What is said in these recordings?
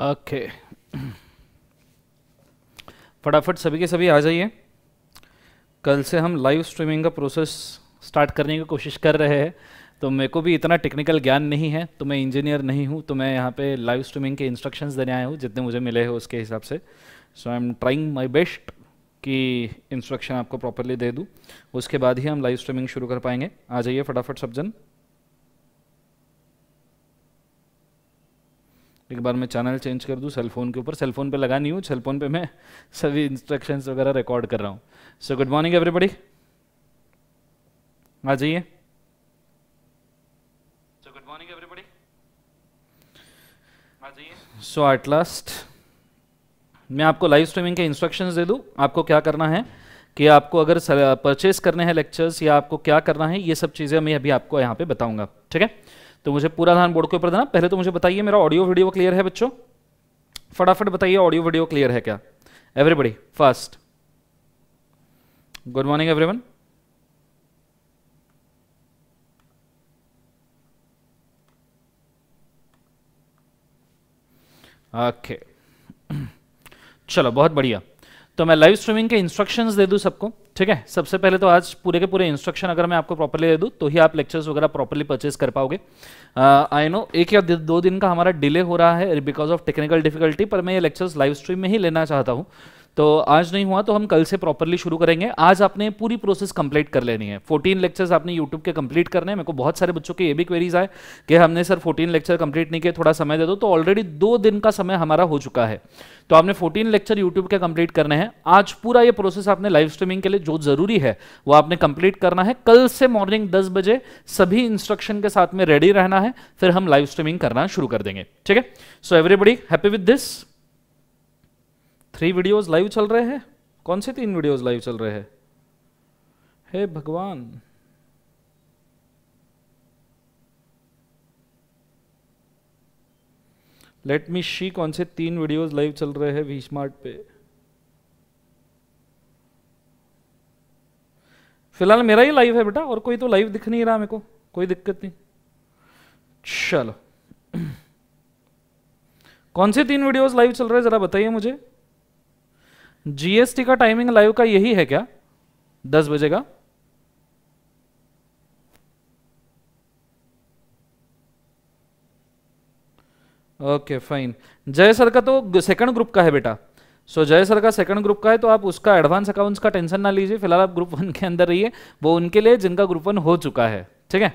Okay फटाफट सभी के सभी आ जाइए कल से हम लाइव स्ट्रीमिंग का प्रोसेस स्टार्ट करने की कोशिश कर रहे हैं तो मेरे को भी इतना टेक्निकल ज्ञान नहीं है तो मैं इंजीनियर नहीं हूँ तो मैं यहाँ पे लाइव स्ट्रीमिंग के इंस्ट्रक्शंस देने आया हूँ जितने मुझे मिले हैं उसके हिसाब से so I am trying my best कि इंस्ट्रक्शन आपको प्रॉपरली दे दूँ उसके बाद ही हम लाइव स्ट्रीमिंग शुरू कर पाएंगे आ जाइए फटाफट सब जन एक बार मैं चैनल चेंज कर दूँ सेलफोन के ऊपर सेलफोन पे लगा नहीं हूँ सेलफोन पे मैं सभी इंस्ट्रक्शंस वगैरह रिकॉर्ड कर रहा हूँ सो गुड मॉर्निंग एवरीबडी आ जाइए सो एट लास्ट मैं आपको लाइव स्ट्रीमिंग के इंस्ट्रक्शंस दे दूँ आपको क्या करना है कि आपको अगर परचेज करने हैं लेक्चर्स या आपको क्या करना है ये सब चीज़ें मैं अभी आपको यहाँ पे बताऊंगा ठीक है तो मुझे पूरा ध्यान बोर्ड के ऊपर देना पहले तो मुझे बताइए मेरा ऑडियो वीडियो क्लियर है बच्चों फटाफट बताइए ऑडियो वीडियो क्लियर है क्या everybody first good morning everyone okay चलो बहुत बढ़िया तो मैं लाइव स्ट्रीमिंग के इंस्ट्रक्शंस दे दूं सबको ठीक है सबसे पहले तो आज पूरे के पूरे इंस्ट्रक्शन अगर मैं आपको प्रॉपरली दे दूँ तो ही आप लेक्चर्स वगैरह प्रॉपरली परचेज कर पाओगे आई नो एक या दो दिन का हमारा डिले हो रहा है बिकॉज ऑफ टेक्निकल डिफिकल्टी पर मैं ये लेक्चर्स लाइव स्ट्रीम में ही लेना चाहता हूँ तो आज नहीं हुआ तो हम कल से प्रॉपरली शुरू करेंगे आज आपने पूरी प्रोसेस कंप्लीट कर लेनी है फोर्टीन लेक्चर्स आपने यूट्यूब के कंप्लीट करने हैं मेरे को बहुत सारे बच्चों के ये भी क्वेरीज आए कि हमने सर फोर्टीन लेक्चर कंप्लीट नहीं किया थोड़ा समय दे दो तो ऑलरेडी दो दिन का समय हमारा हो चुका है तो आपने फोर्टीन लेक्चर यूट्यूब के कंप्लीट करने हैं आज पूरा ये प्रोसेस आपने लाइव स्ट्रीमिंग के लिए जो जरूरी है वो आपने कंप्लीट करना है कल से मॉर्निंग दस बजे सभी इंस्ट्रक्शन के साथ में रेडी रहना है फिर हम लाइव स्ट्रीमिंग करना शुरू कर देंगे ठीक है so everybody happy with this three videos live चल रहे हैं कौन से तीन वीडियोस लाइव चल रहे हैं हे भगवान लेट मी शी कौन से तीन वीडियोस लाइव चल रहे हैं वी स्मार्ट पे फिलहाल मेरा ही लाइव है बेटा और कोई तो लाइव दिख नहीं रहा मेरे को कोई दिक्कत नहीं चलो कौन से तीन वीडियोस लाइव चल रहे हैं जरा बताइए मुझे जीएसटी का टाइमिंग लाइव का यही है क्या दस बजे का ओके फाइन जय सर का तो सेकंड ग्रुप का है बेटा सो so, जय सर का सेकंड ग्रुप का है तो आप उसका एडवांस अकाउंट्स का टेंशन ना लीजिए फिलहाल आप ग्रुप वन के अंदर रहिए वो उनके लिए जिनका ग्रुप वन हो चुका है ठीक है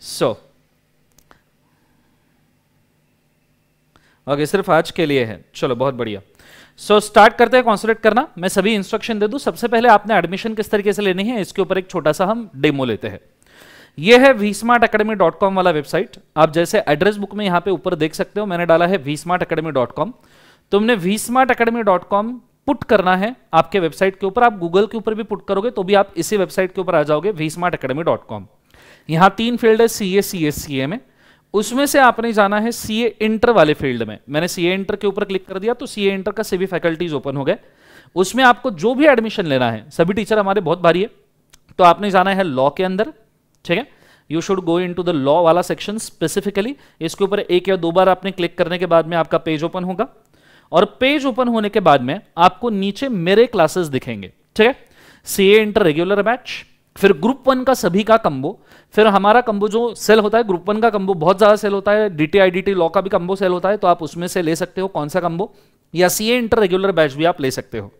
सो ओके सिर्फ आज के लिए है चलो बहुत बढ़िया सो so, स्टार्ट करते हैं कॉन्सुलेट करना मैं सभी इंस्ट्रक्शन दे दू सबसे पहले आपने एडमिशन किस तरीके से लेनी है इसके ऊपर एक छोटा सा हम डेमो लेते हैं यह है V Smart Academy dot com वाला वेबसाइट आप जैसे एड्रेस बुक में यहाँ पे ऊपर देख सकते हो मैंने डाला है V Smart Academy dot com तुमने V Smart Academy dot com put करना है आपके वेबसाइट के ऊपर आप गूगल के ऊपर भी पुट करोगे तो भी आप इसी वेबसाइट के ऊपर आ जाओगे V Smart Academy dot com यहां तीन फील्ड है सी ए सी एस सी ए में उसमें से आपने जाना है सी ए इंटर वाले फील्ड में मैंने सी ए इंटर के ऊपर क्लिक कर दिया तो सी ए इंटर का सभी फैकल्टीज ओपन हो गए उसमें आपको जो भी एडमिशन लेना है सभी टीचर हमारे बहुत भारी है तो आपने जाना है लॉ के अंदर ठीक है you should go into the law वाला सेक्शन स्पेसिफिकली इसके ऊपर एक या दो बार आपने क्लिक करने के बाद में आपका पेज ओपन होगा और पेज ओपन होने के बाद में आपको नीचे मेरे क्लासेस दिखेंगे ठीक है C A inter regular batch फिर ग्रुप वन का सभी का कंबो फिर हमारा कंबो जो सेल होता है ग्रुप वन का कंबो बहुत ज़्यादा सेल होता है डी टी आई लॉ का भी कंबो सेल होता है तो आप उसमें से ले सकते हो कौन सा कंबो या C A inter regular batch भी आप ले सकते हो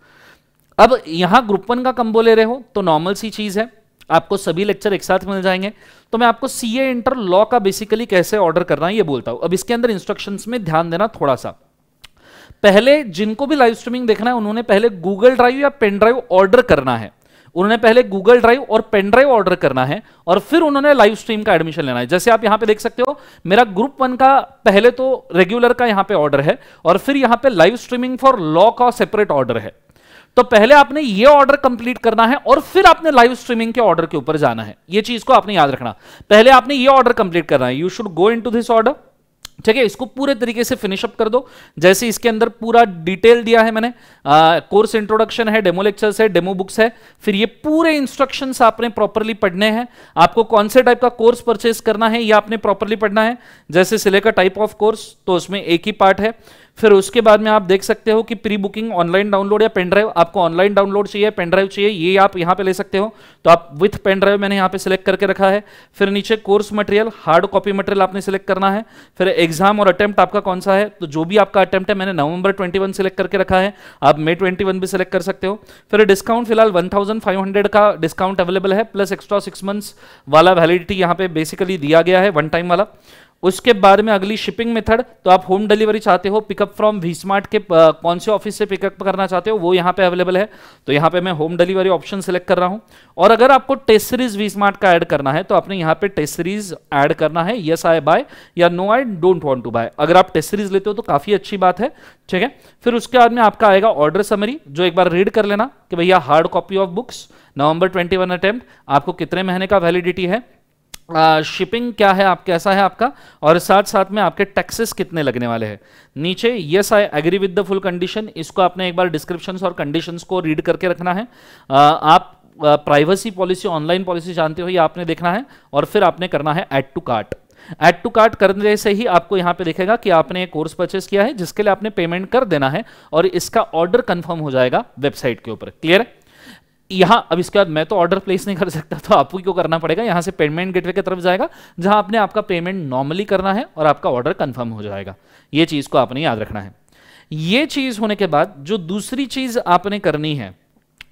अब यहां ग्रुप वन का कंबो ले रहे हो तो नॉर्मल सी चीज़ है आपको सभी लेक्चर एक साथ मिल जाएंगे तो मैं आपको सी ए इंटर लॉ का बेसिकली कैसे ऑर्डर करना है ये बोलता हूं अब इसके अंदर इंस्ट्रक्शन में ध्यान देना थोड़ा सा पहले जिनको भी लाइव स्ट्रीमिंग देखना है उन्होंने पहले गूगल ड्राइव या पेन ड्राइव ऑर्डर करना है उन्होंने पहले गूगल ड्राइव और पेन ड्राइव ऑर्डर करना है और फिर उन्होंने लाइव स्ट्रीम का एडमिशन लेना है जैसे आप यहां पे देख सकते हो मेरा ग्रुप वन का पहले तो रेगुलर का यहां पे ऑर्डर है और फिर यहां पे लाइव स्ट्रीमिंग फॉर लॉ का सेपरेट ऑर्डर है तो पहले आपने ये ऑर्डर कंप्लीट करना है और फिर आपने लाइव स्ट्रीमिंग के ऑर्डर के ऊपर जाना है यह चीज को आपने याद रखना पहले आपने ये ऑर्डर कंप्लीट करना है you should go in this order ठीक है इसको पूरे तरीके से फिनिशअप कर दो जैसे इसके अंदर पूरा डिटेल दिया है मैंने कोर्स इंट्रोडक्शन है डेमो लेक्चर्स है डेमो बुक्स है फिर ये पूरे इंस्ट्रक्शंस आपने प्रॉपरली पढ़ने हैं आपको कौन से टाइप का कोर्स परचेस करना है ये आपने प्रॉपरली पढ़ना है जैसे सिले का टाइप ऑफ कोर्स तो उसमें एक ही पार्ट है फिर उसके बाद में आप देख सकते हो कि प्री बुकिंग ऑनलाइन डाउनलोड या पेनड्राइव आपको ऑनलाइन डाउनलोड चाहिए पेनड्राइव चाहिए ये आप यहाँ पे ले सकते हो तो आप विथ पेनड्राइव मैंने यहाँ पे सिलेक्ट करके रखा है फिर नीचे course material hard copy material आपने सिलेक्ट करना है फिर एग्जाम और अटेम्प्ट आपका कौन सा है तो जो भी आपका अटेम्प्ट है मैंने नवंबर 21 सिलेक्ट करके रखा है आप मे 21 भी सेलेक्ट कर सकते हो फिर डिस्काउंट फिलहाल 1500 का डिस्काउंट अवेलेबल है प्लस एक्स्ट्रा सिक्स मंथ्स वाला वैलिडिटी यहाँ पे बेसिकली दिया गया है वन टाइम वाला उसके बाद में अगली शिपिंग मेथड तो आप होम डिलीवरी चाहते हो पिकअप फ्रॉम वी स्मार्ट के आ, कौन से ऑफिस से पिकअप करना चाहते हो वो यहां पे अवेलेबल है तो यहां पे मैं होम डिलीवरी ऑप्शन सेलेक्ट कर रहा हूं और अगर आपको टेस्ट सीरीज वी स्मार्ट का ऐड करना है तो आपने यहां पे टेस्ट सीरीज ऐड करना है यस आई बाय या no I don't want to buy अगर आप टेस्ट सीरीज लेते हो तो काफ़ी अच्छी बात है ठीक है फिर उसके बाद में आपका आएगा ऑर्डर समरी जो एक बार रीड कर लेना कि भैया hard copy of books November twenty one आपको कितने महीने का वैलिडिटी है शिपिंग uh, क्या है आप कैसा है आपका और साथ साथ में आपके टैक्सेस कितने लगने वाले हैं नीचे yes I agree with the full condition इसको आपने एक बार डिस्क्रिप्शंस और कंडीशंस को रीड करके रखना है uh, आप प्राइवेसी पॉलिसी ऑनलाइन पॉलिसी जानते हो ये आपने देखना है और फिर आपने करना है add to cart add to cart करने से ही आपको यहां पे देखेगा कि आपने कोर्स परचेस किया है जिसके लिए आपने पेमेंट कर देना है और इसका ऑर्डर कंफर्म हो जाएगा वेबसाइट के ऊपर क्लियर है यहां अब इसके बाद मैं तो ऑर्डर प्लेस नहीं कर सकता तो आपको क्यों करना पड़ेगा यहां से पेमेंट गेटवे की तरफ जाएगा जहां आपने आपका पेमेंट नॉर्मली करना है और आपका ऑर्डर कंफर्म हो जाएगा ये चीज़ को आपने याद रखना है ये चीज़ होने के बाद जो दूसरी चीज़ आपने करनी है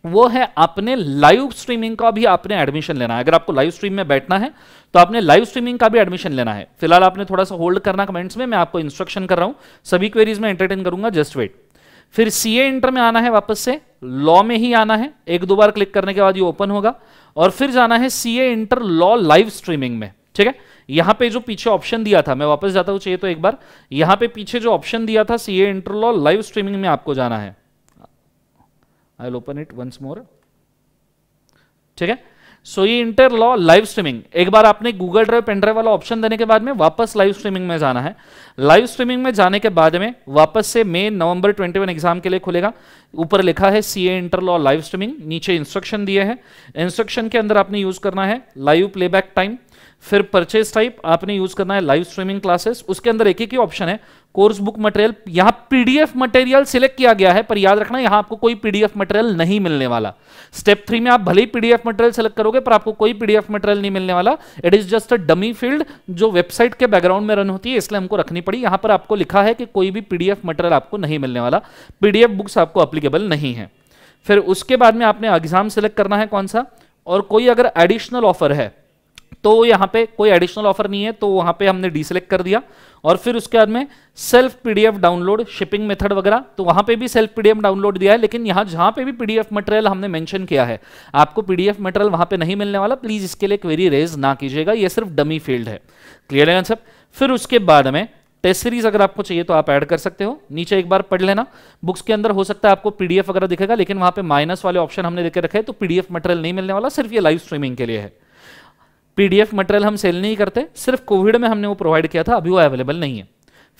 वो है आपने लाइव स्ट्रीमिंग का भी आपने एडमिशन लेना है अगर आपको लाइव स्ट्रीम में बैठना है तो आपने लाइव स्ट्रीमिंग का भी एडमिशन लेना है फिलहाल आपने थोड़ा सा होल्ड करना कमेंट्स में मैं आपको इंस्ट्रक्शन कर रहा हूं सभी क्वेरीज में एंटरटेन करूंगा जस्ट वेट फिर सी इंटर में आना है वापस से लॉ में ही आना है एक दो बार क्लिक करने के बाद ये ओपन होगा और फिर जाना है C inter law live streaming में ठीक है यहां पे जो पीछे ऑप्शन दिया था मैं वापस जाता हूं चाहिए तो एक बार यहां पे पीछे जो ऑप्शन दिया था CA inter law live streaming में आपको जाना है I open it once more ठीक है सो ये इंटर लॉ लाइव स्ट्रीमिंग एक बार आपने गूगल ड्राइव पेन ड्राइव वाला ऑप्शन देने के बाद में वापस लाइव स्ट्रीमिंग में जाना है लाइव स्ट्रीमिंग में जाने के बाद में वापस से मई नवंबर 21 एग्जाम के लिए खुलेगा ऊपर लिखा है C A inter law live streaming नीचे इंस्ट्रक्शन दिए हैं इंस्ट्रक्शन के अंदर आपने यूज करना है लाइव प्लेबैक टाइम फिर परचेज टाइप आपने यूज करना है लाइव स्ट्रीमिंग क्लासेस उसके अंदर एक एक ही ऑप्शन है कोर्स बुक मटेरियल यहां पीडीएफ मटेरियल सिलेक्ट किया गया है पर याद रखना यहां आपको कोई पीडीएफ मटेरियल नहीं मिलने वाला स्टेप थ्री में आप भले ही पीडीएफ मटेरियल सेलेक्ट करोगे पर आपको कोई पीडीएफ मटेरियल नहीं मिलने वाला it is just a dummy field जो वेबसाइट के बैकग्राउंड में रन होती है इसलिए हमको रखनी पड़ी यहां पर आपको लिखा है कि कोई भी पीडीएफ मटेरियल आपको नहीं मिलने वाला पीडीएफ बुक्स आपको अप्लीकेबल नहीं है फिर उसके बाद में आपने एग्जाम सेलेक्ट करना है कौन सा और कोई अगर एडिशनल ऑफर है तो यहां पे कोई एडिशनल ऑफर नहीं है तो वहां पे हमने डीसेलेक्ट कर दिया और फिर उसके बाद में self PDF download shipping method वगैरह तो वहां पे भी सेल्फ पीडीएफ डाउनलोड दिया है लेकिन यहां जहां पे भी पीडीएफ मटेरियल हमने मेंशन किया है आपको पीडीएफ मटेरियल वहां पे नहीं मिलने वाला प्लीज़ इसके लिए क्वेरी रेज ना कीजिएगा यह सिर्फ डमी फील्ड है क्लियर है सब फिर उसके बाद में टेस्ट सीरीज अगर आपको चाहिए तो आप ऐड कर सकते हो नीचे एक बार पढ़ लेना बुक्स के अंदर हो सकता है आपको पीडीएफ वगैरह दिखेगा लेकिन वहां पे माइनस वाले ऑप्शन हमने देखे रखे तो पीडीएफ मटेरियल नहीं मिलने वाला सिर्फ ये लाइव स्ट्रीमिंग के लिए है पीडीएफ मटेरियल हम सेल नहीं करते सिर्फ कोविड में हमने वो प्रोवाइड किया था अभी वो अवेलेबल नहीं है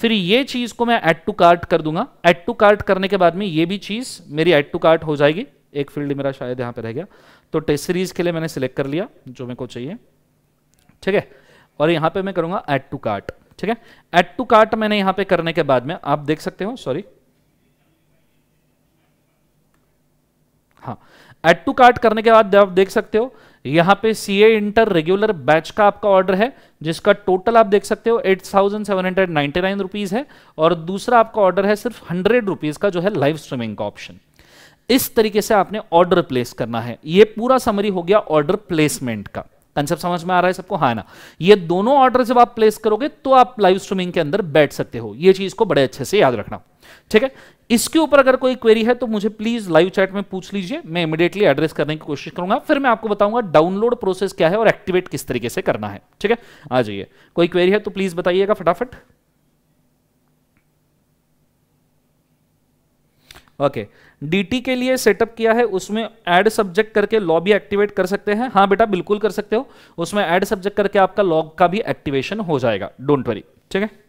फिर ये चीज़ को मैं ऐड टू कार्ट कर दूंगा ऐड टू कार्ट करने के बाद में ये भी चीज़ मेरी ऐड टू कार्ट हो जाएगी एक फील्ड मेरा शायद यहां पे रह गया तो टेस्ट सीरीज के लिए मैंने सिलेक्ट कर लिया जो मेरे को चाहिए ठीक है और यहां पे मैं करूंगा ऐड टू कार्ट ठीक है ऐड टू कार्ट मैंने यहां पे करने के बाद में आप देख सकते हो सॉरी हाँ एड टू कार्ट करने के बाद आप देख सकते हो यहां पे C A inter regular batch का आपका ऑर्डर है जिसका टोटल आप देख सकते हो eight thousand seven hundred nine rupees है और दूसरा आपका ऑर्डर है सिर्फ हंड्रेड रुपीज़ का जो है लाइव स्ट्रीमिंग का ऑप्शन इस तरीके से आपने ऑर्डर प्लेस करना है ये पूरा समरी हो गया ऑर्डर प्लेसमेंट का कंसेप्ट समझ में आ रहा है सबको हाँ ना ये दोनों ऑर्डर जब आप प्लेस करोगे तो आप लाइव स्ट्रीमिंग के अंदर बैठ सकते हो ये चीज को बड़े अच्छे से याद रखना ठीक है इसके ऊपर अगर कोई क्वेरी है तो मुझे प्लीज लाइव चैट में पूछ लीजिए मैं इमीडिएटली एड्रेस करने की कोशिश करूंगा फिर मैं आपको बताऊंगा डाउनलोड प्रोसेस क्या है और एक्टिवेट किस तरीके से करना है ठीक है आ जाइए कोई क्वेरी है तो प्लीज बताइएगा फटाफट ओके डीटी के लिए सेटअप किया है उसमें ऐड सब्जेक्ट करके लॉ भी एक्टिवेट कर सकते हैं हाँ बेटा बिल्कुल कर सकते हो उसमें ऐड सब्जेक्ट करके आपका लॉग का भी एक्टिवेशन हो जाएगा डोंट वरी ठीक है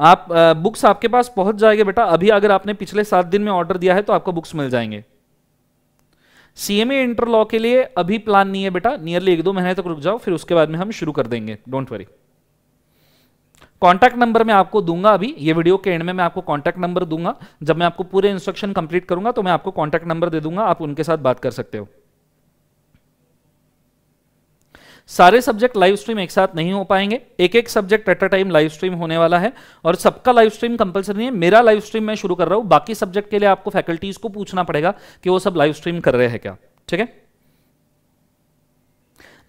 आप आ, बुक्स आपके पास पहुंच जाएंगे बेटा अभी अगर आपने पिछले सात दिन में ऑर्डर दिया है तो आपको बुक्स मिल जाएंगे सीएमए इंटरलॉ के लिए अभी प्लान नहीं है बेटा नियरली एक दो महीने तक रुक जाओ फिर उसके बाद में हम शुरू कर देंगे डोंट वरी कॉन्टैक्ट नंबर मैं आपको दूंगा अभी ये वीडियो के एंड में मैं आपको कॉन्टैक्ट नंबर दूंगा जब मैं आपको पूरे इंस्ट्रक्शन कंप्लीट करूंगा तो मैं आपको कॉन्टैक्ट नंबर दे दूंगा आप उनके साथ बात कर सकते हो सारे सब्जेक्ट लाइव स्ट्रीम एक साथ नहीं हो पाएंगे एक एक subject at a time live stream होने वाला है और सबका लाइव स्ट्रीम कंपलसरी है मेरा लाइव स्ट्रीम मैं शुरू कर रहा हूं बाकी सब्जेक्ट के लिए आपको फैकल्टीज को पूछना पड़ेगा कि वो सब लाइव स्ट्रीम कर रहे हैं क्या ठीक है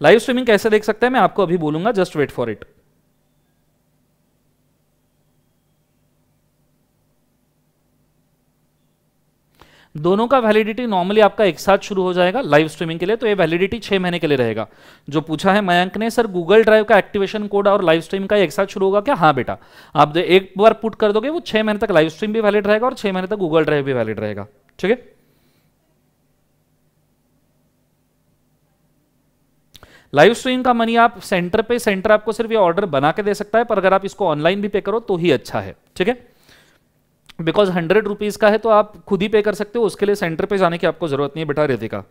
लाइव स्ट्रीमिंग कैसे देख सकते हैं मैं आपको अभी बोलूंगा जस्ट वेट फॉर इट दोनों का वैलिडिटी नॉर्मली आपका एक साथ शुरू हो जाएगा लाइव स्ट्रीमिंग के लिए तो ये वैलिडिटी छह महीने के लिए रहेगा जो पूछा है मयंक ने सर गूगल ड्राइव का एक्टिवेशन कोड और लाइव स्ट्रीम का एक साथ शुरू होगा क्या हाँ बेटा आप एक बार पुट कर दोगे वो छह महीने तक लाइव स्ट्रीम भी वैलिड रहेगा और छह महीने तक गूगल ड्राइव भी वैलिड रहेगा ठीक है लाइव स्ट्रीम का मनी आप सेंटर पे सेंटर आपको सिर्फ ये ऑर्डर बना के दे सकता है पर अगर आप इसको ऑनलाइन भी पे करो तो ही अच्छा है ठीक है बिकॉज हंड्रेड रुपीज़ का है तो आप खुद ही पे कर सकते हो उसके लिए सेंटर पे जाने की आपको ज़रूरत नहीं है बेटा रेतिका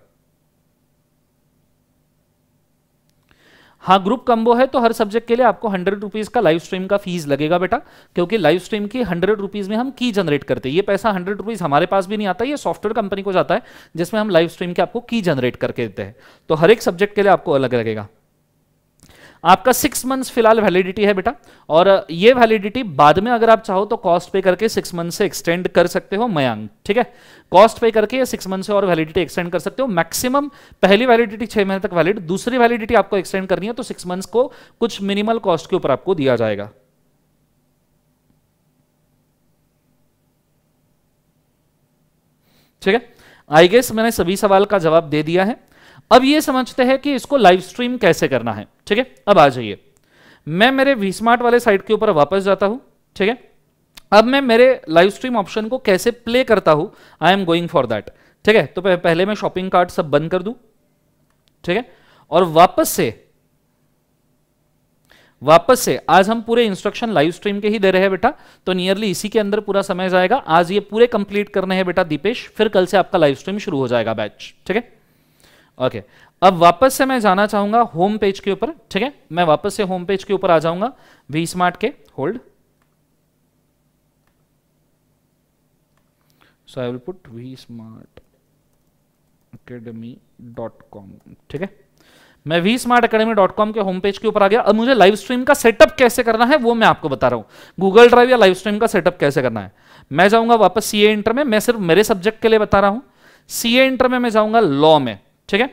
हाँ ग्रुप कम्बो है तो हर सब्जेक्ट के लिए आपको हंड्रेड रुपीज़ का लाइव स्ट्रीम का फीस लगेगा बेटा क्योंकि लाइव स्ट्रीम की हंड्रेड रुपीज़ में हम की जनरेट करते हैं ये पैसा हंड्रेड रुपीज़ हमारे पास भी नहीं आता ये सॉफ्टवेयर कंपनी को जाता है जिसमें हम लाइव स्ट्रीम के आपको की जनरेट करके देते हैं तो हर एक सब्जेक्ट के लिए आपको अलग लगेगा आपका सिक्स मंथ्स फिलहाल वैलिडिटी है बेटा और ये वैलिडिटी बाद में अगर आप चाहो तो कॉस्ट पे करके सिक्स मंथ से एक्सटेंड कर सकते हो मयांग ठीक है कॉस्ट पे करके सिक्स मंथ से और वैलिडिटी एक्सटेंड कर सकते हो मैक्सिमम पहली वैलिडिटी छह महीने तक वैलिड दूसरी वैलिडिटी आपको एक्सटेंड करनी है तो सिक्स मंथ्स को कुछ मिनिमल कॉस्ट के ऊपर आपको दिया जाएगा ठीक है आई गेस मैंने सभी सवाल का जवाब दे दिया है अब ये समझते हैं कि इसको लाइव स्ट्रीम कैसे करना है ठीक है अब आ जाइए मैं मेरे वी स्मार्ट वाले साइट के ऊपर वापस जाता हूं ठीक है अब मैं मेरे लाइव स्ट्रीम ऑप्शन को कैसे प्ले करता हूं I am going for that ठीक है तो पहले मैं शॉपिंग कार्ट सब बंद कर दूं ठीक है और वापस से वापस से आज हम पूरे इंस्ट्रक्शन लाइव स्ट्रीम के ही दे रहे हैं बेटा तो नियरली इसी के अंदर पूरा समय जाएगा आज ये पूरे कंप्लीट करने हैं बेटा दीपेश फिर कल से आपका लाइव स्ट्रीम शुरू हो जाएगा बैच ठीक है ओके अब वापस से मैं जाना चाहूंगा होम पेज के ऊपर ठीक है मैं वापस से होम पेज के ऊपर आ जाऊंगा वी स्मार्ट के होल्ड so I will put V Smart Academy dot com ठीक है मैं V Smart Academy dot com के होम पेज के ऊपर आ गया अब मुझे लाइव स्ट्रीम का सेटअप कैसे करना है वो मैं आपको बता रहा हूं गूगल ड्राइव या लाइव स्ट्रीम का सेटअप कैसे करना है मैं जाऊंगा वापस सीए इंटर में मैं सिर्फ मेरे सब्जेक्ट के लिए बता रहा हूँ सीए इंटर में मैं जाऊंगा लॉ में ठीक है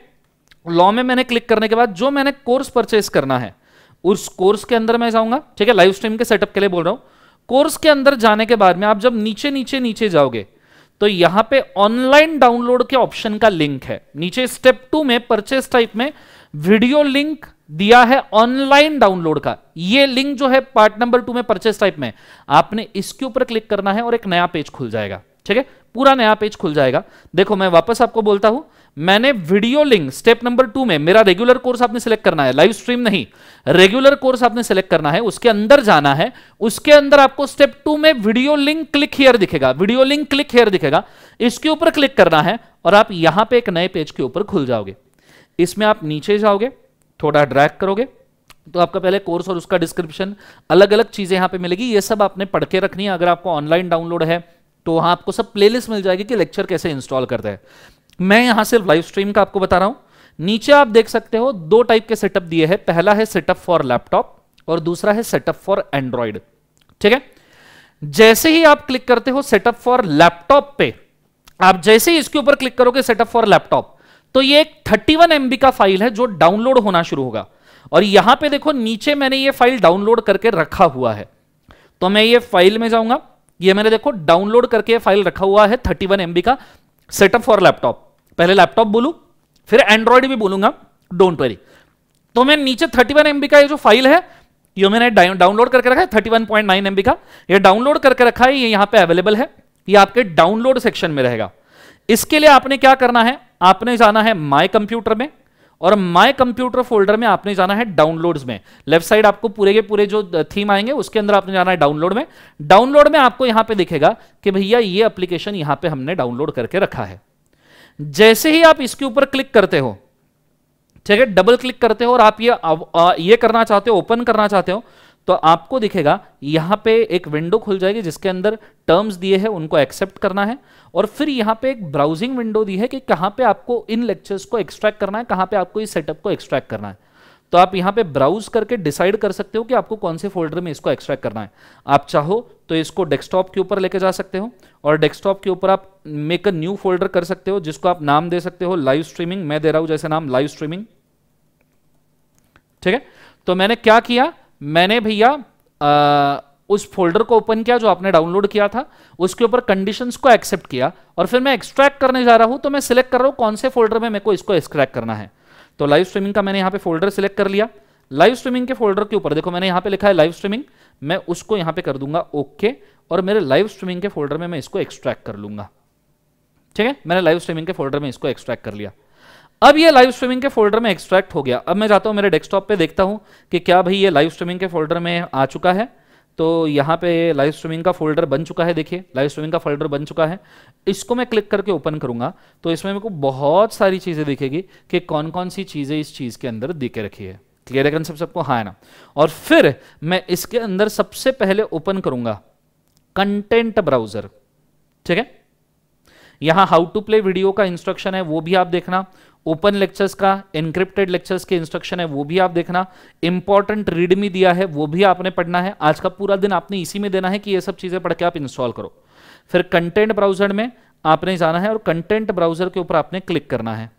लॉ में मैंने क्लिक करने के बाद जो मैंने कोर्स परचेस करना है उस कोर्स के अंदर मैं जाऊंगा ठीक है लाइव स्ट्रीम के सेटअप के लिए बोल रहा हूं कोर्स के अंदर जाने के बाद में आप जब नीचे नीचे नीचे जाओगे तो यहां पे ऑनलाइन डाउनलोड के ऑप्शन का लिंक है नीचे स्टेप टू में परचेस टाइप में वीडियो लिंक दिया है ऑनलाइन डाउनलोड का ये लिंक जो है पार्ट नंबर टू में परचेस टाइप में आपने इसके ऊपर क्लिक करना है और एक नया पेज खुल जाएगा ठीक है पूरा नया पेज खुल जाएगा देखो मैं वापस आपको बोलता हूं मैंने video link step number two में मेरा रेगुलर कोर्स आपने सेलेक्ट करना है लाइव स्ट्रीम नहीं रेगुलर कोर्स आपने सेलेक्ट करना है उसके अंदर जाना है उसके अंदर आपको स्टेप टू में वीडियो लिंक क्लिक हेयर दिखेगा वीडियो लिंक क्लिक हेयर दिखेगा इसके ऊपर क्लिक करना है और आप यहां पर एक नए पेज के ऊपर खुल जाओगे इसमें आप नीचे जाओगे थोड़ा ड्रैक करोगे तो आपका पहले कोर्स और उसका डिस्क्रिप्शन अलग अलग चीजें यहां पे मिलेगी ये सब आपने पढ़ के रखनी है अगर आपको ऑनलाइन डाउनलोड है तो वहां आपको सब प्लेलिस्ट मिल जाएगी कि लेक्चर कैसे इंस्टॉल करते हैं मैं यहां सिर्फ लाइव स्ट्रीम का आपको बता रहा हूं नीचे आप देख सकते हो दो टाइप के सेटअप दिए हैं पहला है सेटअप फॉर लैपटॉप और दूसरा है सेटअप फॉर एंड्रॉइड ठीक है जैसे ही आप क्लिक करते हो सेटअप फॉर लैपटॉप पे आप जैसे ही इसके ऊपर क्लिक करोगे सेटअप फॉर लैपटॉप तो ये एक 31 एमबी का फाइल है जो डाउनलोड होना शुरू होगा और यहां पे देखो नीचे मैंने ये फाइल डाउनलोड करके रखा हुआ है तो मैं ये फाइल में जाऊंगा ये मैंने देखो डाउनलोड करके फाइल रखा हुआ है 31 एमबी का सेटअप फॉर लैपटॉप पहले लैपटॉप बोलू फिर एंड्रॉइड भी बोलूंगा डोंट वरी तो मैं नीचे 31 वन एमबी का ये जो फाइल है ये मैंने डाउनलोड करके रखा है 31.9 एमबी का ये डाउनलोड करके रखा है ये यहां पे अवेलेबल है ये आपके डाउनलोड सेक्शन में रहेगा इसके लिए आपने क्या करना है आपने जाना है माई कंप्यूटर में और माय कंप्यूटर फोल्डर में आपने जाना है डाउनलोड्स में लेफ्ट साइड आपको पूरे के पूरे जो थीम आएंगे उसके अंदर आपने जाना है डाउनलोड में डाउनलोड में आपको यहां पे दिखेगा कि भैया ये एप्लीकेशन यहां पे हमने डाउनलोड करके रखा है जैसे ही आप इसके ऊपर क्लिक करते हो ठीक है डबल क्लिक करते हो और आप ये आ, ये करना चाहते हो ओपन करना चाहते हो तो आपको दिखेगा यहां पे एक विंडो खुल जाएगी जिसके अंदर टर्म्स दिए हैं उनको एक्सेप्ट करना है और फिर यहां पे एक ब्राउजिंग विंडो दी है कि कहां पे आपको इन लेक्चर्स को एक्सट्रैक्ट करना है कहां पे आपको इस सेटअप को एक्सट्रैक्ट करना है तो आप यहाँ पे ब्राउज करके डिसाइड कर सकते हो कि आपको कौन से फोल्डर में इसको एक्सट्रैक्ट करना है आप चाहो तो इसको डेस्कटॉप के ऊपर लेके जा सकते हो और डेस्कटॉप के ऊपर आप मेक अ न्यू फोल्डर कर सकते हो जिसको आप नाम दे सकते हो लाइव स्ट्रीमिंग मैं दे रहा हूं जैसे नाम लाइव स्ट्रीमिंग ठीक है तो मैंने क्या किया मैंने भैया उस फोल्डर को ओपन किया जो आपने डाउनलोड किया था उसके ऊपर कंडीशंस को एक्सेप्ट किया और फिर मैं एक्सट्रैक्ट करने जा रहा हूं तो मैं सिलेक्ट कर रहा हूं कौन से फोल्डर में मेरे को इसको एक्सट्रैक्ट करना है तो लाइव स्ट्रीमिंग का मैंने यहाँ पे फोल्डर सिलेक्ट कर लिया लाइव स्ट्रीमिंग के फोल्डर के ऊपर देखो मैंने यहाँ पे लिखा है लाइव स्ट्रीमिंग मैं उसको यहाँ पे कर दूंगा ओके और मेरे लाइव स्ट्रीमिंग के फोल्डर में मैं इसको एक्सट्रैक्ट कर लूंगा ठीक है मैंने लाइव स्ट्रीमिंग के फोल्डर में इसको एक्सट्रैक्ट कर लिया अब ये लाइव स्ट्रीमिंग के फोल्डर में एक्सट्रैक्ट हो गया अब मैं जाता हूँ मेरे डेस्कटॉप पर देखता हूँ कि क्या भाई ये लाइव स्ट्रीमिंग के फोल्डर में आ चुका है तो यहाँ पे लाइव स्ट्रीमिंग का फोल्डर बन चुका है देखिए लाइव स्ट्रीमिंग का फोल्डर बन चुका है इसको मैं क्लिक करके ओपन करूंगा तो इसमें मेरे को बहुत सारी चीज़ें दिखेगी कि कौन कौन सी चीज़ें इस चीज़ के अंदर दे के रखी है क्लियर है सब सबको हाँ है ना और फिर मैं इसके अंदर सबसे पहले ओपन करूंगा कंटेंट ब्राउज़र ठीक है यहां हाउ टू प्ले वीडियो का इंस्ट्रक्शन है वो भी आप देखना ओपन लेक्चर्स का इनक्रिप्टेड लेक्चर्स के इंस्ट्रक्शन है वो भी आप देखना इंपॉर्टेंट रीडमी दिया है वो भी आपने पढ़ना है आज का पूरा दिन आपने इसी में देना है कि ये सब चीज़ें पढ़ के आप इंस्टॉल करो फिर कंटेंट ब्राउजर में आपने जाना है और कंटेंट ब्राउजर के ऊपर आपने क्लिक करना है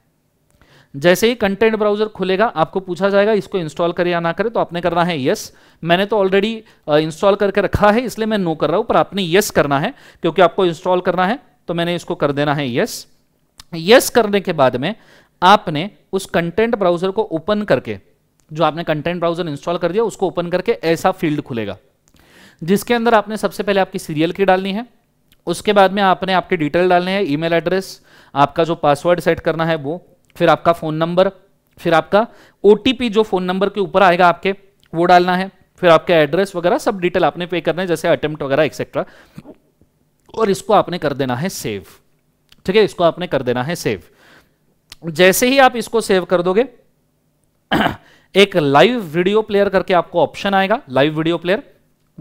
जैसे ही कंटेंट ब्राउजर खुलेगा आपको पूछा जाएगा इसको इंस्टॉल करें या ना करें तो आपने करना है यस मैंने तो ऑलरेडी इंस्टॉल करके रखा है इसलिए मैं नो कर रहा हूं पर आपने यस करना है क्योंकि आपको इंस्टॉल करना है तो मैंने इसको कर देना है यस यस करने के बाद में आपने उस कंटेंट ब्राउजर को ओपन करके जो आपने कंटेंट ब्राउजर इंस्टॉल कर दिया उसको ओपन करके ऐसा फील्ड खुलेगा जिसके अंदर आपने सबसे पहले आपकी सीरियल की डालनी है उसके बाद में आपने आपके डिटेल डालने हैं ईमेल एड्रेस आपका जो पासवर्ड सेट करना है वो फिर आपका फ़ोन नंबर फिर आपका ओ जो फ़ोन नंबर के ऊपर आएगा आपके वो डालना है फिर आपका एड्रेस वगैरह सब डिटेल आपने पे करना है जैसे अटेम्प्ट वगैरह एक्सेट्रा और इसको आपने कर देना है सेव ठीक है इसको आपने कर देना है सेव जैसे ही आप इसको सेव कर दोगे एक लाइव वीडियो प्लेयर करके आपको ऑप्शन आएगा लाइव वीडियो प्लेयर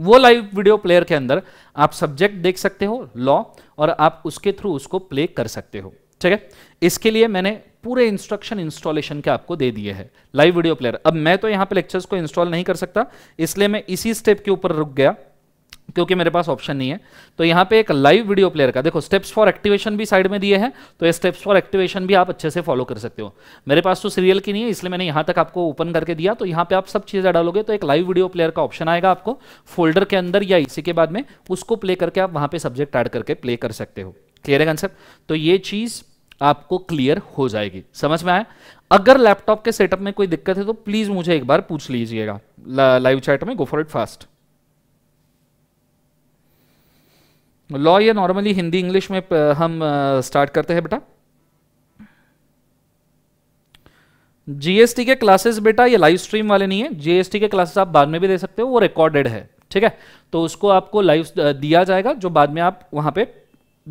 वो लाइव वीडियो प्लेयर के अंदर आप सब्जेक्ट देख सकते हो लॉ और आप उसके थ्रू उसको प्ले कर सकते हो ठीक है इसके लिए मैंने पूरे इंस्ट्रक्शन इंस्टॉलेशन के आपको दे दिए हैं लाइव वीडियो प्लेयर अब मैं तो यहां पे लेक्चर्स को इंस्टॉल नहीं कर सकता इसलिए मैं इसी स्टेप के ऊपर रुक गया क्योंकि मेरे पास ऑप्शन नहीं है तो यहाँ पे एक लाइव वीडियो प्लेयर का देखो स्टेप्स फॉर एक्टिवेशन भी साइड में दिए हैं तो ये स्टेप्स फॉर एक्टिवेशन भी आप अच्छे से फॉलो कर सकते हो मेरे पास तो सीरियल की नहीं है इसलिए मैंने यहाँ तक आपको ओपन करके दिया तो यहाँ पे आप सब चीज़ें डालोगे तो एक लाइव वीडियो प्लेयर का ऑप्शन आएगा आपको फोल्डर के अंदर या इसी के बाद में उसको प्ले करके आप वहाँ पर सब्जेक्ट ऐड करके प्ले कर सकते हो क्लियर है कंसेप्ट तो ये चीज़ आपको क्लियर हो जाएगी समझ में आया अगर लैपटॉप के सेटअप में कोई दिक्कत है तो प्लीज़ मुझे एक बार पूछ लीजिएगा लाइव चैट में go for it fast law ये नॉर्मली हिंदी इंग्लिश में हम स्टार्ट करते हैं बेटा जीएसटी के क्लासेस बेटा ये लाइव स्ट्रीम वाले नहीं है जीएसटी के क्लासेस आप बाद में भी दे सकते हो वो रिकॉर्डेड है ठीक है तो उसको आपको लाइव दिया जाएगा जो बाद में आप वहां पे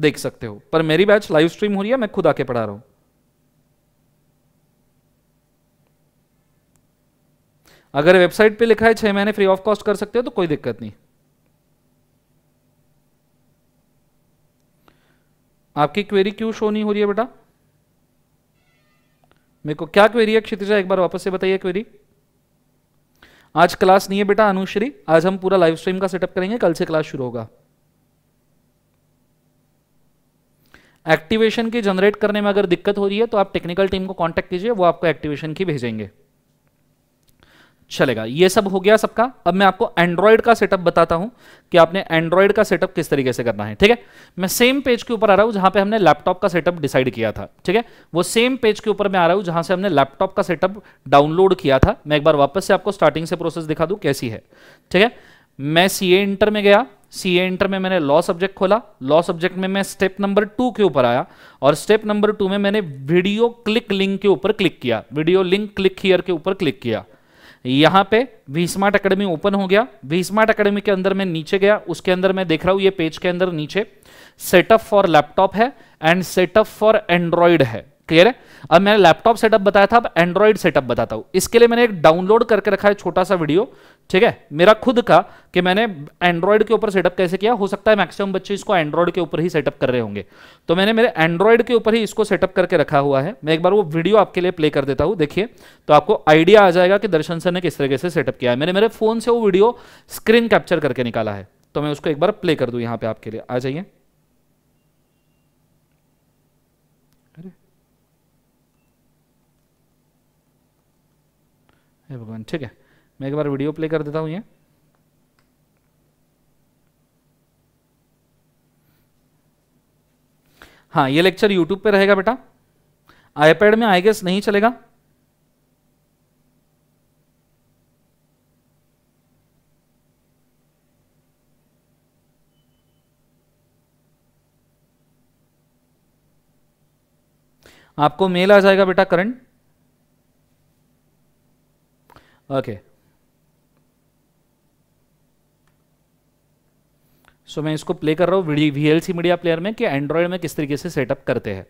देख सकते हो पर मेरी बैच लाइव स्ट्रीम हो रही है मैं खुद आके पढ़ा रहा हूं अगर वेबसाइट पे लिखा है छह महीने फ्री ऑफ कॉस्ट कर सकते हो तो कोई दिक्कत नहीं आपकी क्वेरी क्यों शो नहीं हो रही है बेटा मेरे को क्या क्वेरी है क्षितिजा एक बार वापस से बताइए क्वेरी आज क्लास नहीं है बेटा अनुश्री आज हम पूरा लाइव स्ट्रीम का सेटअप करेंगे कल से क्लास शुरू होगा एक्टिवेशन की जनरेट करने में अगर दिक्कत हो रही है तो आप टेक्निकल टीम को कांटेक्ट कीजिए वो आपको एक्टिवेशन की भेजेंगे चलेगा ये सब हो गया सबका अब मैं आपको एंड्रॉयड का सेटअप बताता हूं कि आपने एंड्रॉइड का सेटअप किस तरीके से करना है ठीक है मैं सेम पेज के ऊपर आ रहा हूं जहां पे हमने लैपटॉप का सेटअप डिसाइड किया था ठीक है वो सेम पेज के ऊपर मैं आ रहा हूं जहां से हमने लैपटॉप का सेटअप डाउनलोड किया था मैं एक बार वापस से आपको स्टार्टिंग से प्रोसेस दिखा दू कैसी है ठीक है मैं सी इंटर में गया सी इंटर में मैंने लॉ सब्जेक्ट खोला लॉ सब्जेक्ट में मैं स्टेप नंबर टू के ऊपर आया और स्टेप नंबर टू में मैंने वीडियो क्लिक लिंक के ऊपर क्लिक किया वीडियो लिंक क्लिक हियर के ऊपर क्लिक किया यहाँ पे वी स्मार्ट अकेडमी ओपन हो गया वी स्मार्ट अकेडमी के अंदर मैं नीचे गया उसके अंदर मैं देख रहा हूं ये पेज के अंदर नीचे सेटअप फॉर लैपटॉप है एंड सेटअप फॉर एंड्रॉइड है क्लियर है अब मैंने लैपटॉप सेटअप बताया था अब एंड्रॉइड सेटअप बताता हूं इसके लिए मैंने एक डाउनलोड करके रखा है छोटा सा वीडियो ठीक है मेरा खुद का कि मैंने एंड्रॉयड के ऊपर सेटअप कैसे किया हो सकता है मैक्सिमम बच्चे इसको एंड्रॉयड के ऊपर ही सेटअप कर रहे होंगे तो मैंने मेरे एंड्रॉयड के ऊपर ही इसको सेटअप करके रखा हुआ है मैं एक बार वो वीडियो आपके लिए प्ले कर देता हूं देखिए तो आपको आइडिया आ जाएगा कि दर्शन सर ने किस तरीके से सेटअप किया है मैंने मेरे फोन से वो वीडियो स्क्रीन कैप्चर करके निकाला है तो मैं उसको एक बार प्ले कर दू यहां पर आपके लिए आ जाइए भगवान ठीक है मैं एक बार वीडियो प्ले कर देता हूँ ये हाँ ये लेक्चर यूट्यूब पे रहेगा बेटा आईपैड में आई गेस नहीं चलेगा आपको मेल आ जाएगा बेटा करंट ओके okay. सो मैं इसको प्ले कर रहा हूँ V L C media player में कि एंड्रॉयड में किस तरीके से सेटअप करते हैं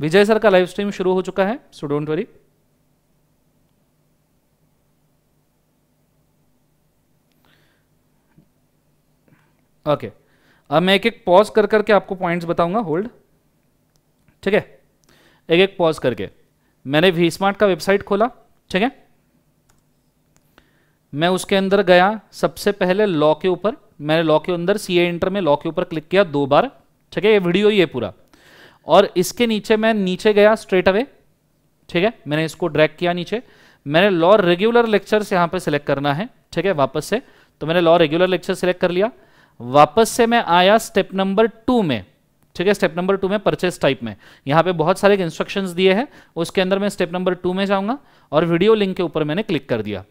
विजय सर का लाइव स्ट्रीम शुरू हो चुका है सो डोंट वरी ओके अब मैं एक एक पॉज कर करके आपको पॉइंट्स बताऊंगा होल्ड ठीक है एक एक पॉज करके मैंने वी स्मार्ट का वेबसाइट खोला ठीक है मैं उसके अंदर गया सबसे पहले लॉ के ऊपर मैंने लॉ के अंदर सी इंटर में लॉ के ऊपर क्लिक किया दो बार ठीक है ये वीडियो ही है पूरा और इसके नीचे मैं नीचे गया स्ट्रेट अवे ठीक है मैंने इसको ड्रैग किया नीचे मैंने लॉ रेगुलर से यहाँ पर सिलेक्ट करना है ठीक है वापस से तो मैंने लॉ रेगुलर लेक्चर सिलेक्ट कर लिया वापस से मैं आया स्टेप नंबर टू में ठीक है स्टेप नंबर टू में परचेस टाइप में यहाँ पे बहुत सारे इंस्ट्रक्शंस दिए हैं उसके अंदर मैं स्टेप नंबर टू में जाऊंगा और वीडियो लिंक के ऊपर मैंने क्लिक कर दिया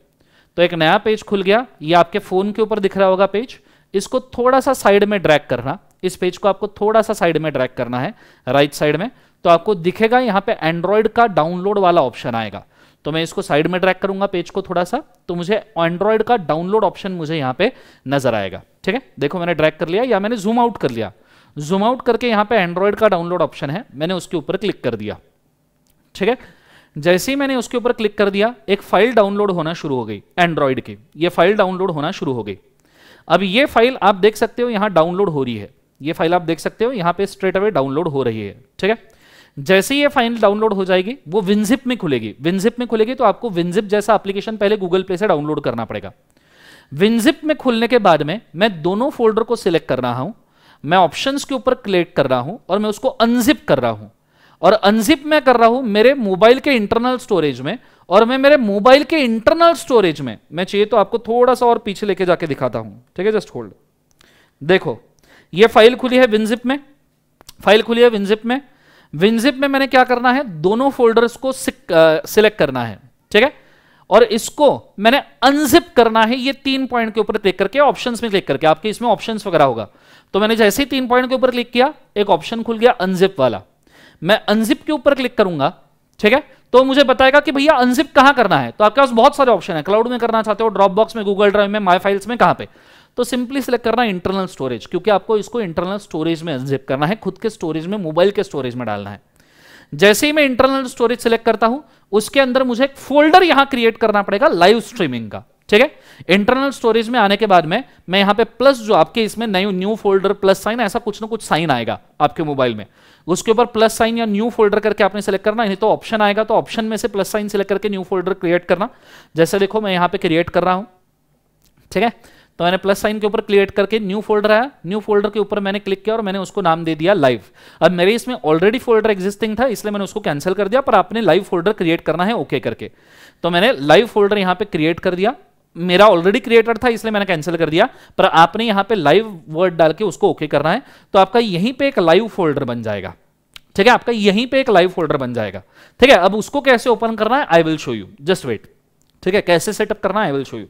तो एक नया पेज खुल गया ये आपके फोन के ऊपर दिख रहा होगा पेज इसको थोड़ा सा साइड में ड्रैग करना इस पेज को आपको थोड़ा सा साइड में ड्रैग करना है राइट साइड में तो आपको दिखेगा यहां पे एंड्रॉयड का डाउनलोड वाला ऑप्शन आएगा तो मैं इसको साइड में ड्रैग करूंगा पेज को थोड़ा सा तो मुझे एंड्रॉयड का डाउनलोड ऑप्शन मुझे यहां पे नजर आएगा ठीक है देखो मैंने ड्रैग कर लिया या मैंने जूम आउट कर लिया जूम आउट करके यहां पे एंड्रॉइड का डाउनलोड ऑप्शन है मैंने उसके ऊपर क्लिक कर दिया ठीक है जैसे ही मैंने उसके ऊपर क्लिक कर दिया एक फाइल डाउनलोड होना शुरू हो गई एंड्रॉइड की ये फाइल डाउनलोड होना शुरू हो गई अब ये फाइल आप देख सकते हो यहां डाउनलोड हो रही है ये फाइल आप देख सकते हो यहां पे स्ट्रेट अवे डाउनलोड हो रही है ठीक है जैसे ही ये फाइल डाउनलोड हो जाएगी वो विनजिप में खुलेगी विनजिप में खुलेगी तो आपको विनजिप जैसा एप्लीकेशन पहले गूगल प्ले से डाउनलोड करना पड़ेगा विनजिप में खुलने के बाद में मैं दोनों फोल्डर को सिलेक्ट कर रहा हूं मैं ऑप्शन के ऊपर क्लिक कर रहा हूं और मैं उसको अनजिप कर रहा हूं और अनजिप मैं कर रहा हूं मेरे मोबाइल के इंटरनल स्टोरेज में और मैं मेरे मोबाइल के इंटरनल स्टोरेज में मैं चाहिए तो आपको थोड़ा सा और पीछे लेके जाके दिखाता हूं ठीक है जस्ट होल्ड देखो ये फाइल खुली है विनजिप में फाइल खुली है विनजिप में विनजिप में मैंने क्या करना है दोनों फोल्डर्स को सिलेक्ट करना है ठीक है और इसको मैंने अनजिप करना है ये तीन पॉइंट के ऊपर क्लिक करके ऑप्शन में क्लिक करके आपके इसमें ऑप्शन वगैरह होगा तो मैंने जैसे ही तीन पॉइंट के ऊपर क्लिक किया एक ऑप्शन खुल गया अनजिप वाला मैं अनजिप के ऊपर क्लिक करूंगा ठीक है तो मुझे बताएगा कि भैया अनजिप कहां करना है तो आपके पास बहुत सारे ऑप्शन है क्लाउड में करना चाहते हो ड्रॉप बॉक्स में गूगल ड्राइव में माई फाइल्स में कहां पे तो सिंपली सिलेक्ट करना इंटरनल स्टोरेज क्योंकि आपको इसको इंटरनल स्टोरेज में अनजिप करना है खुद के स्टोरेज में मोबाइल के स्टोरेज में डालना है जैसे ही मैं इंटरनल स्टोरेज सेलेक्ट करता हूं उसके अंदर मुझे एक फोल्डर यहां क्रिएट करना पड़ेगा लाइव स्ट्रीमिंग का ठीक है इंटरनल स्टोरेज में आने के बाद में मैं यहां पे प्लस जो आपके इसमें नई न्यू फोल्डर प्लस साइन ऐसा कुछ ना कुछ साइन आएगा आपके मोबाइल में उसके ऊपर प्लस साइन या न्यू फोल्डर करके आपने सेलेक्ट करना नहीं तो ऑप्शन आएगा तो ऑप्शन में से प्लस साइन सेलेक्ट करके न्यू फोल्डर क्रिएट करना जैसे देखो मैं यहाँ पे क्रिएट कर रहा हूं ठीक है तो मैंने प्लस साइन के ऊपर क्रिएट करके न्यू फोल्डर आया न्यू फोल्डर के ऊपर मैंने क्लिक किया और मैंने उसको नाम दे दिया लाइव अब मेरे इसमें ऑलरेडी फोल्डर एक्जिस्टिंग था इसलिए मैंने उसको कैंसिल कर दिया पर आपने लाइव फोल्डर क्रिएट करना है ओके okay करके तो मैंने लाइव फोल्डर यहाँ पे क्रिएट कर दिया मेरा ऑलरेडी क्रिएटेड था इसलिए मैंने कैंसिल कर दिया पर आपने यहां पे लाइव वर्ड डाल के उसको ओके okay करना है तो आपका यहीं पे एक लाइव फोल्डर बन जाएगा ठीक है आपका यहीं पे एक लाइव फोल्डर बन जाएगा ठीक है अब उसको कैसे ओपन करना है I will show you just wait ठीक है कैसे सेटअप करना है आई विल शो यू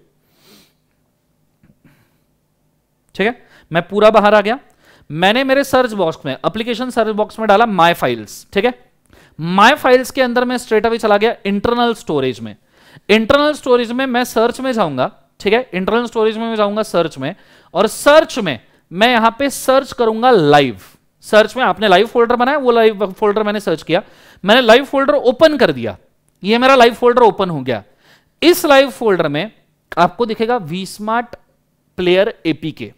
ठीक है मैं पूरा बाहर आ गया मैंने मेरे सर्च बॉक्स में अप्लीकेशन सर्च बॉक्स में डाला माई फाइल्स ठीक है माई फाइल्स के अंदर मैं स्ट्रेट अवे चला गया इंटरनल स्टोरेज में इंटरनल स्टोरेज में मैं सर्च में जाऊंगा ठीक है इंटरनल स्टोरेज में मैं जाऊंगा सर्च में और सर्च में मैं यहां पे सर्च करूंगा लाइव सर्च में आपने लाइव फोल्डर बनाया वो लाइव फोल्डर मैंने सर्च किया मैंने लाइव फोल्डर ओपन कर दिया ये मेरा लाइव फोल्डर ओपन हो गया इस लाइव फोल्डर में आपको दिखेगा V smart player APK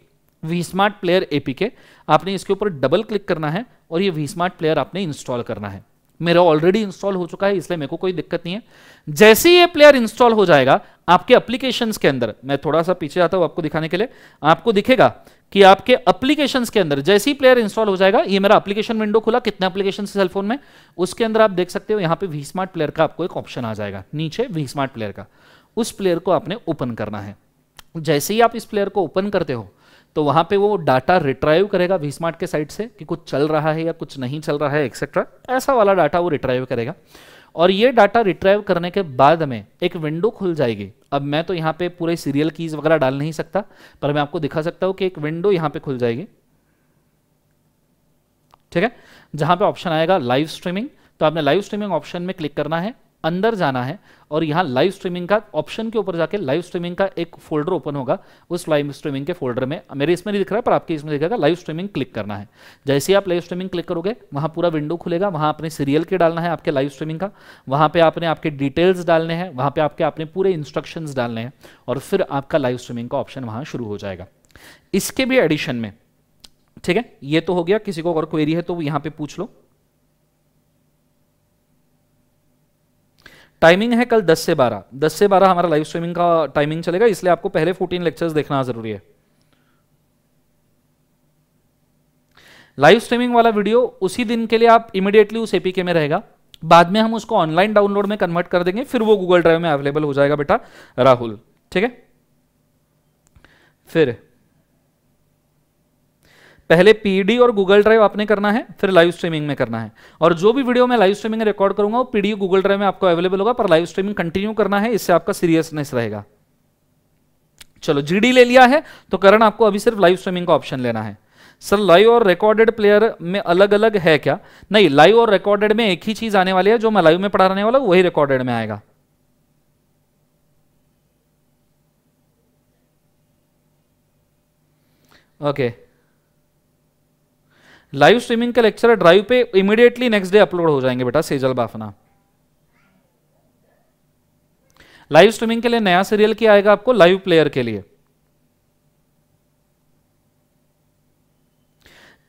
V smart player APK आपने इसके ऊपर डबल क्लिक करना है और ये वी स्मार्ट प्लेयर आपने इंस्टॉल करना है मेरा ऑलरेडी इंस्टॉल हो चुका है इसलिए मेरे को कोई दिक्कत नहीं है जैसे ही ये प्लेयर इंस्टॉल हो जाएगा आपके एप्लीकेशन के अंदर मैं थोड़ा सा पीछे आता हूं आपको दिखाने के लिए आपको दिखेगा कि आपके एप्लीकेशन के अंदर जैसे ही प्लेयर इंस्टॉल हो जाएगा ये मेरा एप्लीकेशन विंडो खुला कितने एप्लीकेशन है सेलफोन में उसके अंदर आप देख सकते हो यहां पर वी स्मार्ट प्लेयर का आपको एक ऑप्शन आ जाएगा नीचे वी स्मार्ट प्लेयर का उस प्लेयर को आपने ओपन करना है जैसे ही आप इस प्लेयर को ओपन करते हो तो वहां पे वो डाटा रिट्राइव करेगा वी स्मार्ट के साइड से कि कुछ चल रहा है या कुछ नहीं चल रहा है एक्सेट्रा ऐसा वाला डाटा वो रिट्राइव करेगा और ये डाटा रिट्राइव करने के बाद में एक विंडो खुल जाएगी अब मैं तो यहाँ पे पूरे सीरियल कीज वगैरह डाल नहीं सकता पर मैं आपको दिखा सकता हूँ कि एक विंडो यहाँ पे खुल जाएगी ठीक है जहां पे ऑप्शन आएगा लाइव स्ट्रीमिंग तो आपने लाइव स्ट्रीमिंग ऑप्शन में क्लिक करना है अंदर जाना है और यहाँ लाइव स्ट्रीमिंग का ऑप्शन के ऊपर जाके लाइव स्ट्रीमिंग का एक फोल्डर ओपन होगा उस लाइव स्ट्रीमिंग के फोल्डर में मेरे इसमें नहीं दिख रहा है पर आपके इसमें दिखेगा लाइव स्ट्रीमिंग क्लिक करना है जैसे ही आप लाइव स्ट्रीमिंग क्लिक करोगे वहाँ पूरा विंडो खुलेगा वहाँ अपने सीरियल के डालना है आपके लाइव स्ट्रीमिंग का वहाँ पर आपने आपके डिटेल्स डालने हैं वहाँ पर आपके अपने पूरे इंस्ट्रक्शन डालने हैं और फिर आपका लाइव स्ट्रीमिंग का ऑप्शन वहाँ शुरू हो जाएगा इसके भी एडिशन में ठीक है ये तो हो गया किसी को अगर क्वेरी है तो यहाँ पर पूछ लो टाइमिंग है कल 10 से 12 10 से 12 हमारा लाइव स्ट्रीमिंग का टाइमिंग चलेगा इसलिए आपको पहले 14 लेक्चर्स देखना जरूरी है लाइव स्ट्रीमिंग वाला वीडियो उसी दिन के लिए आप इमीडिएटली उस एपीके में रहेगा बाद में हम उसको ऑनलाइन डाउनलोड में कन्वर्ट कर देंगे फिर वो गूगल ड्राइव में अवेलेबल हो जाएगा बेटा राहुल ठीक है फिर पहले पीडी और गूगल ड्राइव आपने करना है फिर लाइव स्ट्रीमिंग में करना है और जो भी वीडियो मैं लाइव स्ट्रीमिंग रिकॉर्ड करूंगा वो पीडी गूगल ड्राइव में आपको अवेलेबल होगा पर लाइव स्ट्रीमिंग कंटिन्यू करना है इससे आपका सीरियसनेस रहेगा चलो जीडी ले लिया है तो करण आपको अभी सिर्फ लाइव स्ट्रीमिंग का ऑप्शन लेना है सर लाइव और रिकॉर्डेड प्लेयर में अलग अलग है क्या नहीं लाइव और रिकॉर्डेड में एक ही चीज आने वाली है जो मैं लाइव में पढ़ाने वाला वही रिकॉर्डेड में आएगा ओके okay. लाइव स्ट्रीमिंग के लेक्चर ड्राइव पे इमीडिएटली नेक्स्ट डे अपलोड हो जाएंगे बेटा सेजल बाफना लाइव स्ट्रीमिंग के लिए नया सीरियल क्या आएगा आपको लाइव प्लेयर के लिए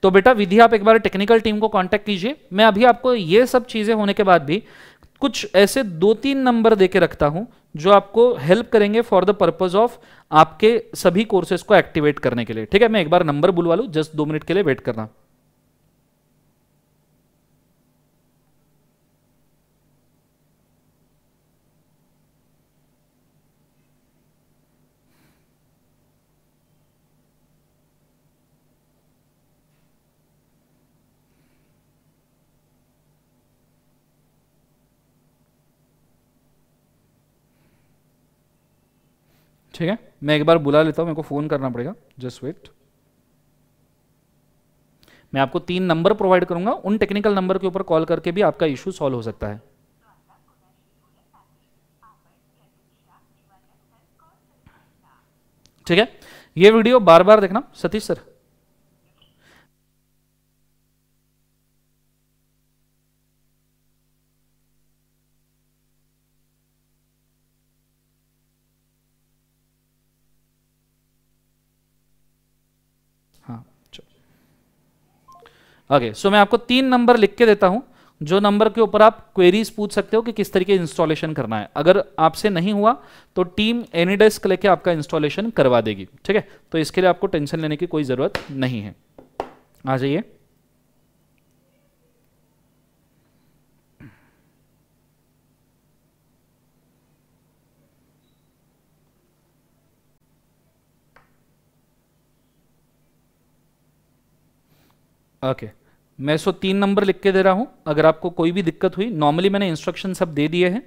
तो बेटा विधि आप एक बार टेक्निकल टीम को कांटेक्ट कीजिए मैं अभी आपको ये सब चीजें होने के बाद भी कुछ ऐसे दो तीन नंबर देके रखता हूं जो आपको हेल्प करेंगे फॉर द पर्पज ऑफ आपके सभी कोर्सेज को एक्टिवेट करने के लिए ठीक है मैं एक बार नंबर बुलवा लू जस्ट दो मिनट के लिए वेट करना ठीक है मैं एक बार बुला लेता हूं मेरे को फ़ोन करना पड़ेगा जस्ट वेट मैं आपको तीन नंबर प्रोवाइड करूंगा उन टेक्निकल नंबर के ऊपर कॉल करके भी आपका इश्यू सॉल्व हो सकता है ठीक है ये वीडियो बार बार देखना सतीश सर ओके सो मैं आपको तीन नंबर लिख के देता हूं जो नंबर के ऊपर आप क्वेरीज पूछ सकते हो कि किस तरीके इंस्टॉलेशन करना है अगर आपसे नहीं हुआ तो टीम एनी डेस्क लेके आपका इंस्टॉलेशन करवा देगी ठीक है तो इसके लिए आपको टेंशन लेने की कोई ज़रूरत नहीं है आ जाइए ओके मैं सो तीन नंबर लिख के दे रहा हूँ अगर आपको कोई भी दिक्कत हुई नॉर्मली मैंने इंस्ट्रक्शन सब दे दिए हैं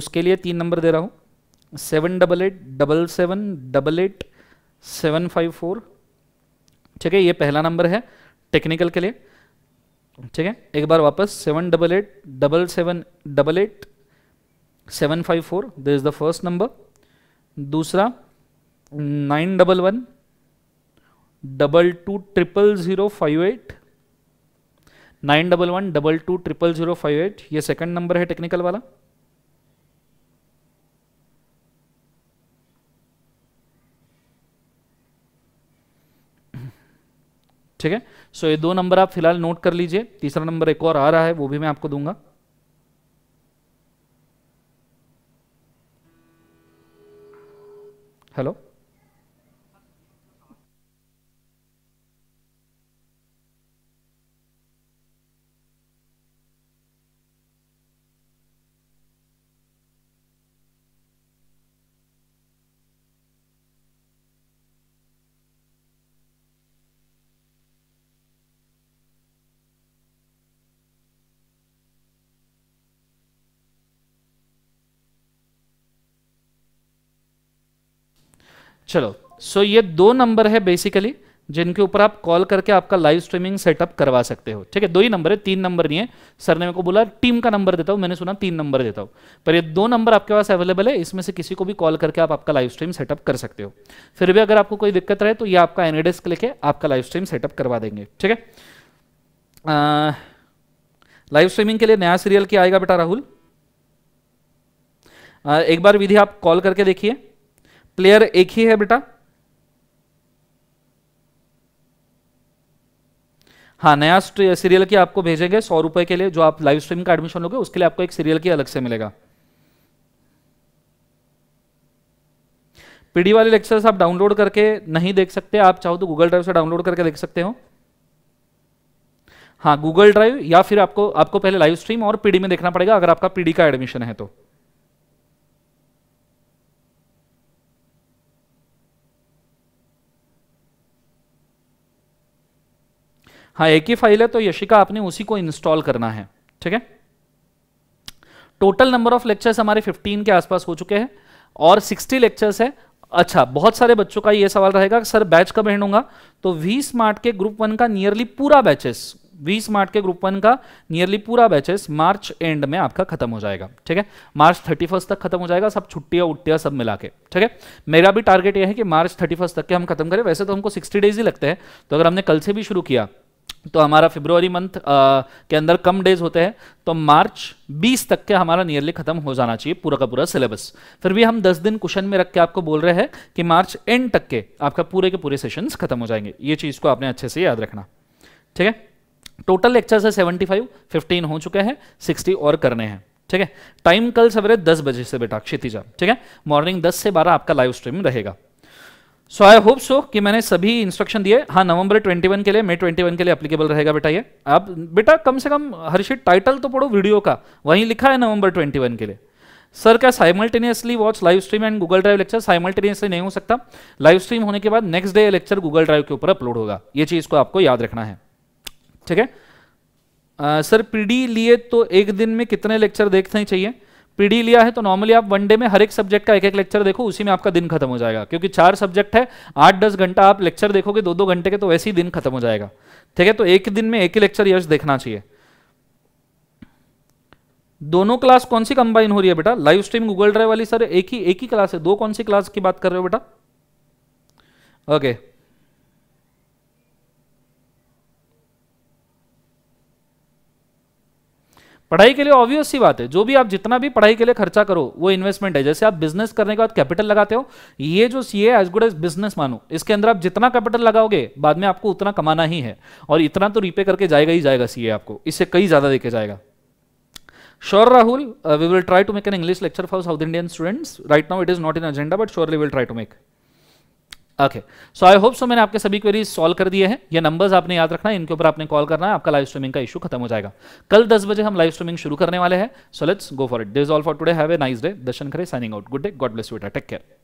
उसके लिए तीन नंबर दे रहा हूँ seven double eight double seven double eight seven five four ठीक है ये पहला नंबर है टेक्निकल के लिए ठीक है एक बार वापस seven double eight double seven double eight seven five four this is the first number दूसरा nine double one double two triple zero five eight nine double one double two triple zero five eight ये second number है technical वाला ठीक है सो ये दो number आप फिलहाल नोट कर लीजिए तीसरा नंबर एक और आ रहा है वो भी मैं आपको दूंगा हेलो चलो सो so ये दो नंबर है बेसिकली जिनके ऊपर आप कॉल करके आपका लाइव स्ट्रीमिंग सेटअप करवा सकते हो ठीक है दो ही नंबर है तीन नंबर नहीं है सर ने मेरे को बोला टीम का नंबर देता हूं मैंने सुना तीन नंबर देता हूं पर ये दो नंबर आपके पास अवेलेबल है इसमें से किसी को भी कॉल करके आप आपका लाइव स्ट्रीम सेटअप कर सकते हो फिर भी अगर आपको कोई दिक्कत रहे तो ये आपका एनडेस्क लेके आपका लाइव स्ट्रीम सेटअप करवा देंगे ठीक है लाइव स्ट्रीमिंग के लिए नया सीरियल क्या आएगा बेटा राहुल एक बार विधि आप कॉल करके देखिए प्लेयर एक ही है बेटा हाँ नया सीरियल की आपको भेजेंगे सौ रुपए के लिए जो आप लाइव स्ट्रीम का एडमिशन लोगे उसके लिए आपको एक सीरियल की अलग से मिलेगा पीडी वाले लेक्चर्स आप डाउनलोड करके नहीं देख सकते आप चाहो तो गूगल ड्राइव से डाउनलोड करके देख सकते हो हाँ गूगल ड्राइव या फिर आपको आपको पहले लाइव स्ट्रीम और पीडी में देखना पड़ेगा अगर आपका पीडी का एडमिशन है तो हाँ एक ही फाइल है तो यशिका आपने उसी को इंस्टॉल करना है ठीक है टोटल नंबर ऑफ लेक्चर्स हमारे 15 के आसपास हो चुके हैं और 60 लेक्चर्स है अच्छा बहुत सारे बच्चों का ये सवाल रहेगा सर बैच कब एंड होगा तो वी स्मार्ट के ग्रुप वन का नियरली पूरा बैचेस वी स्मार्ट के ग्रुप वन का नियरली पूरा बैचेस मार्च एंड में आपका खत्म हो जाएगा ठीक है मार्च थर्टी फर्स्ट तक खत्म हो जाएगा सब छुट्टियां उट्टियां सब मिला के ठीक है मेरा भी टारगेट यह है कि मार्च थर्टी फर्स्ट तक के हम खत्म करें वैसे तो हमको सिक्सटी डेज ही लगते हैं तो अगर हमने कल से भी शुरू किया तो हमारा फेब्रुवरी मंथ के अंदर कम डेज होते हैं तो मार्च 20 तक के हमारा नियरली खत्म हो जाना चाहिए पूरा का पूरा सिलेबस फिर भी हम 10 दिन क्वेश्चन में रख के आपको बोल रहे हैं कि मार्च एंड तक के आपका पूरे के पूरे सेशंस खत्म हो जाएंगे ये चीज़ को आपने अच्छे से याद रखना ठीक है टोटल लेक्चर्स है सेवेंटी फाइव हो चुके हैं सिक्सटी और करने हैं ठीक है टाइम कल सवेरे दस बजे से बेटा क्षितिजा ठीक है मॉर्निंग दस से बारह आपका लाइव स्ट्रीम रहेगा सो आई होप सो कि मैंने सभी इंस्ट्रक्शन दिए हाँ नवंबर 21 के लिए मई 21 के लिए अप्लीकेबल रहेगा बेटा ये आप बेटा कम से कम हर्षित टाइटल तो पढ़ो वीडियो का वहीं लिखा है नवंबर 21 के लिए सर क्या simultaneously watch live stream and Google drive lecture simultaneously नहीं हो सकता लाइव स्ट्रीम होने के बाद next day lecture Google drive के ऊपर अपलोड होगा ये चीज़ को आपको याद रखना है ठीक है सर पीडी लिए तो एक दिन में कितने लेक्चर देखने चाहिए पीडी लिया है तो नॉर्मली आप वनडे में हर एक सब्जेक्ट का एक एक लेक्चर देखो उसी में आपका दिन खत्म हो जाएगा क्योंकि चार सब्जेक्ट है आठ दस घंटा आप लेक्चर देखोगे दो दो घंटे के तो वैसे ही दिन खत्म हो जाएगा ठीक है तो एक दिन में एक ही लेक्चर यश देखना चाहिए दोनों क्लास कौन सी कंबाइन हो रही है बेटा लाइव स्ट्रीम गूगल ड्राइव वाली सर एक ही एक ही क्लास है दो कौन सी क्लास की बात कर रहे हो बेटा ओके okay. पढ़ाई के लिए ऑब्वियस सी बात है जो भी आप जितना भी पढ़ाई के लिए खर्चा करो वो इन्वेस्टमेंट है जैसे आप बिजनेस करने के बाद कैपिटल लगाते हो ये जो see as good as business मानो इसके अंदर आप जितना कैपिटल लगाओगे बाद में आपको उतना कमाना ही है और इतना तो रीपे करके जाएगा ही जाएगा सी आपको इससे कई ज्यादा देखे जाएगा sure Rahul we will try to make an English lecture for South Indian students right now it is not in agenda but surely will try to make okay so I hope so मैंने आपके सभी queries solve कर दिए हैं ये numbers आपने याद रखना है इनके ऊपर आपने कॉल करना है आपका लाइव स्ट्रीमिंग का इशू खत्म हो जाएगा कल 10 बजे हम लाइव स्ट्रीमिंग शुरू करने वाले हैं so let's go for it this all for today have a nice day Darshan Khare signing out good day God bless you take care